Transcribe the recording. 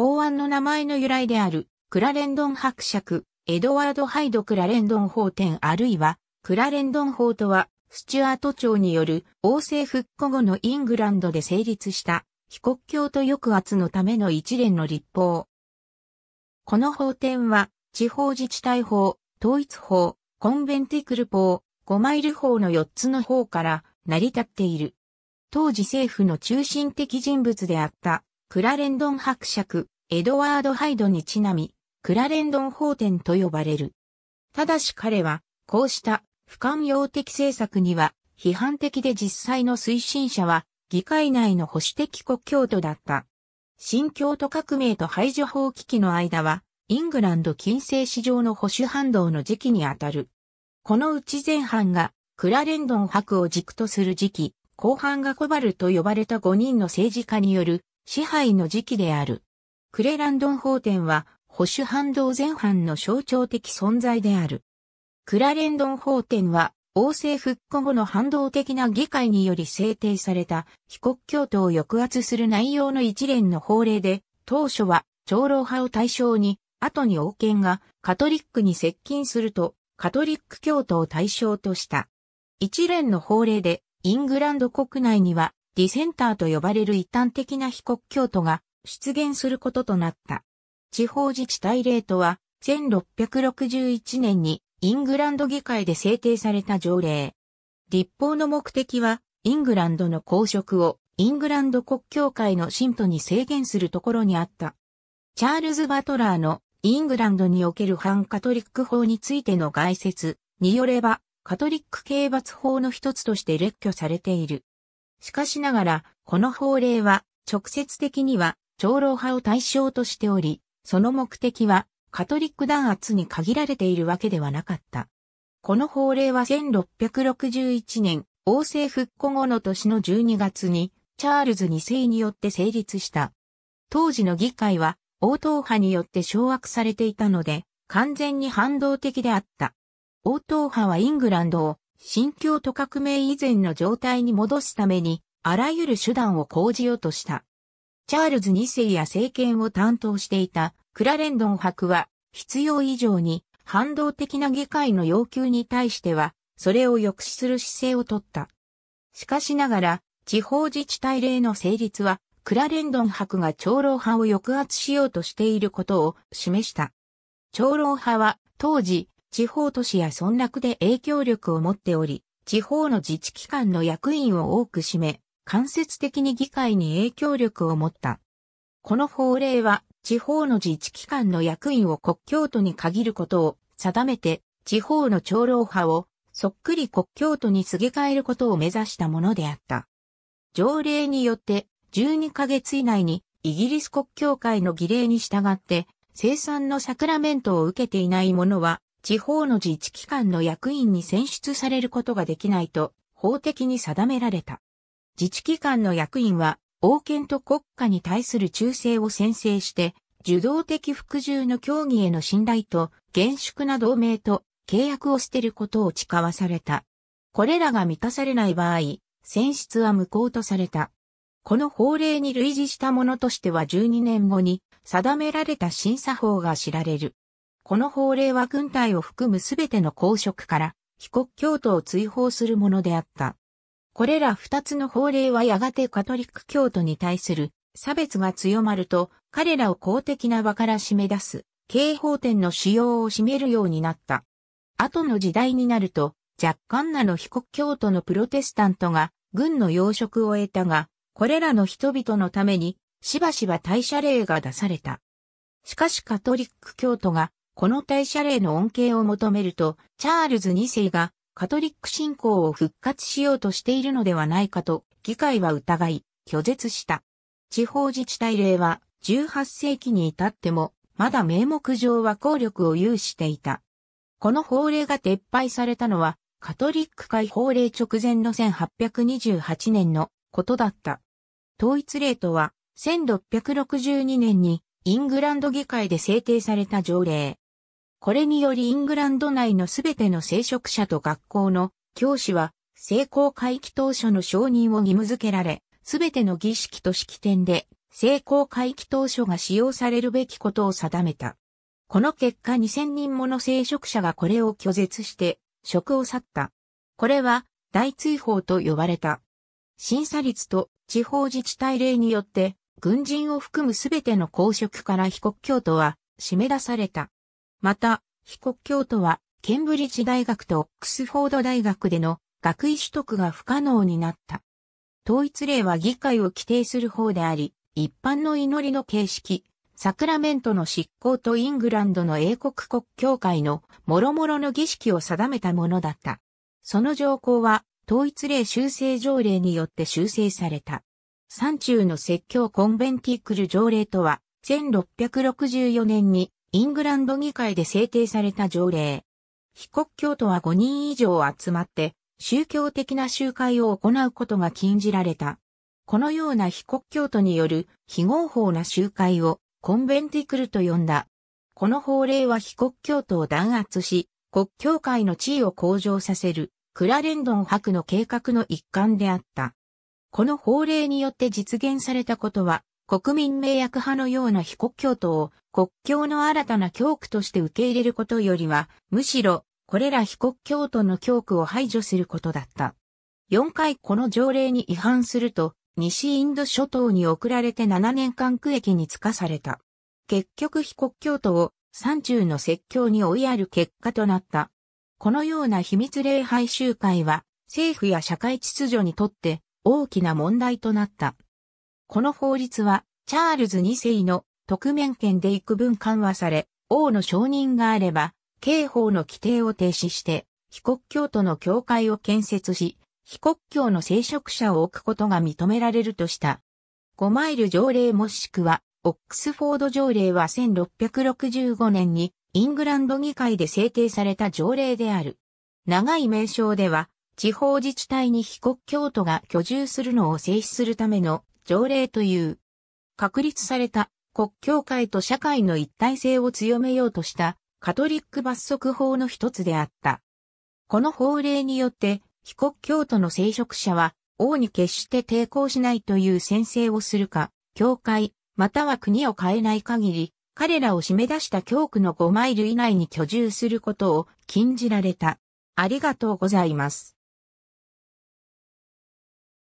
法案の名前の由来である、クラレンドン伯爵、エドワード・ハイド・クラレンドン法典あるいは、クラレンドン法とは、スチュアート朝による王政復古後のイングランドで成立した非国境と抑圧のための一連の立法。この法典は地方自治体法、統一法、コンベンティクル法、5マイル法の4つの法から成り立っている。当時政府の中心的人物であったクラレンドン伯爵、エドワード・ハイドにちなみ、クラレンドン法典と呼ばれる。ただし彼は、こうした不寛容的政策には批判的で実際の推進者は議会内の保守的国教徒だった。新教徒革命と排除法危機の間は、イングランド近世史上の保守反動の時期にあたる。このうち前半がクラレンドン伯を軸とする時期、後半がコバルと呼ばれた5人の政治家による支配の時期である。クレランドン法典は保守反動前半の象徴的存在である。クラレンドン法典は王政復古後の反動的な議会により制定された被告教徒を抑圧する内容の一連の法令で、当初は長老派を対象に、後に王権がカトリックに接近すると、カトリック教徒を対象とした。一連の法令で、イングランド国内にはディセンターと呼ばれる一般的な被告教徒が出現することとなった。地方自治体レートは、1661年にイングランド議会で制定された条例。立法の目的は、イングランドの公職をイングランド国教会の信徒に制限するところにあった。チャールズ・バトラーのイングランドにおける反カトリック法についての概説によれば、カトリック刑罰法の一つとして列挙されている。しかしながら、この法令は、直接的には、長老派を対象としており、その目的は、カトリック弾圧に限られているわけではなかった。この法令は1661年、王政復古後の年の12月に、チャールズ2世によって成立した。当時の議会は、王党派によって掌握されていたので、完全に反動的であった。王党派はイングランドを新境と革命以前の状態に戻すために、あらゆる手段を講じようとした。チャールズ2世や政権を担当していたクラレンドン博は、必要以上に反動的な議会の要求に対しては、それを抑止する姿勢をとった。しかしながら、地方自治体令の成立は、クラレンドン博が長老派を抑圧しようとしていることを示した。長老派は当時地方都市や村落で影響力を持っており、地方の自治機関の役員を多く占め、間接的に議会に影響力を持った。この法令は、地方の自治機関の役員を国境都に限ることを定めて、地方の長老派をそっくり国境都にすげ替えることを目指したものであった。条例によって、12ヶ月以内にイギリス国教会の儀礼に従って、生産のサクラメントを受けていない者は、地方の自治機関の役員に選出されることができないと法的に定められた。自治機関の役員は王権と国家に対する忠誠を宣誓して、受動的服従の協議への信頼と厳粛な同盟と契約を捨てることを誓わされた。これらが満たされない場合、選出は無効とされた。この法令に類似したものとしては12年後に定められた審査法が知られる。この法令は軍隊を含むすべての公職から、被告教徒を追放するものであった。これら二つの法令はやがてカトリック教徒に対する差別が強まると、彼らを公的な場から締め出す、刑法典の使用を占めるようになった。後の時代になると、若干なの被告教徒のプロテスタントが、軍の要職を得たが、これらの人々のために、しばしば退社令が出された。しかしカトリック教徒がこの大謝礼の恩恵を求めると、チャールズ2世がカトリック信仰を復活しようとしているのではないかと、議会は疑い、拒絶した。地方自治体令は、18世紀に至っても、まだ名目上は効力を有していた。この法令が撤廃されたのは、カトリック会法令直前の1828年のことだった。統一令とは、1662年にイングランド議会で制定された条例。これによりイングランド内のすべての聖職者と学校の教師は、成功会期当初の承認を義務付けられ、すべての儀式と式典で、成功会期当初が使用されるべきことを定めた。この結果2000人もの聖職者がこれを拒絶して、職を去った。これは、大追放と呼ばれた。審査率と地方自治体令によって、軍人を含むすべての公職から被告教徒は、締め出された。また、被告教徒は、ケンブリッジ大学とオックスフォード大学での学位取得が不可能になった。統一令は議会を規定する方であり、一般の祈りの形式、サクラメントの執行とイングランドの英国国教会の諸々の儀式を定めたものだった。その条項は、統一令修正条例によって修正された。山中の説教コンベンティクル条例とは、1664年にイングランド議会で制定された条例。被国教徒は5人以上集まって宗教的な集会を行うことが禁じられた。このような被国教徒による非合法な集会をコンベンティクルと呼んだ。この法令は被国教徒を弾圧し、国教会の地位を向上させるクラレンドン博の計画の一環であった。この法令によって実現されたことは国民名約派のような非国教徒を国教の新たな教区として受け入れることよりは、むしろ、これら非国教徒の教区を排除することだった。4回この条例に違反すると、西インド諸島に送られて7年間区役に付かされた。結局非国教徒を山中の説教に追いやる結果となった。このような秘密礼拝集会は、政府や社会秩序にとって大きな問題となった。この法律は、チャールズ2世の特免権で幾分緩和され、王の承認があれば、刑法の規定を停止して、被国教徒の教会を建設し、被国教の聖職者を置くことが認められるとした。5マイル条例もしくは、オックスフォード条例は1665年にイングランド議会で制定された条例である。長い名称では、地方自治体に被国教徒が居住するのを制止するための条例という。確立された国教会と社会の一体性を強めようとしたカトリック罰則法の一つであった。この法令によって被国教徒の聖職者は王に決して抵抗しないという宣誓をするか、教会、または国を変えない限り、彼らを締め出した教区の5マイル以内に居住することを禁じられた。ありがとうございます。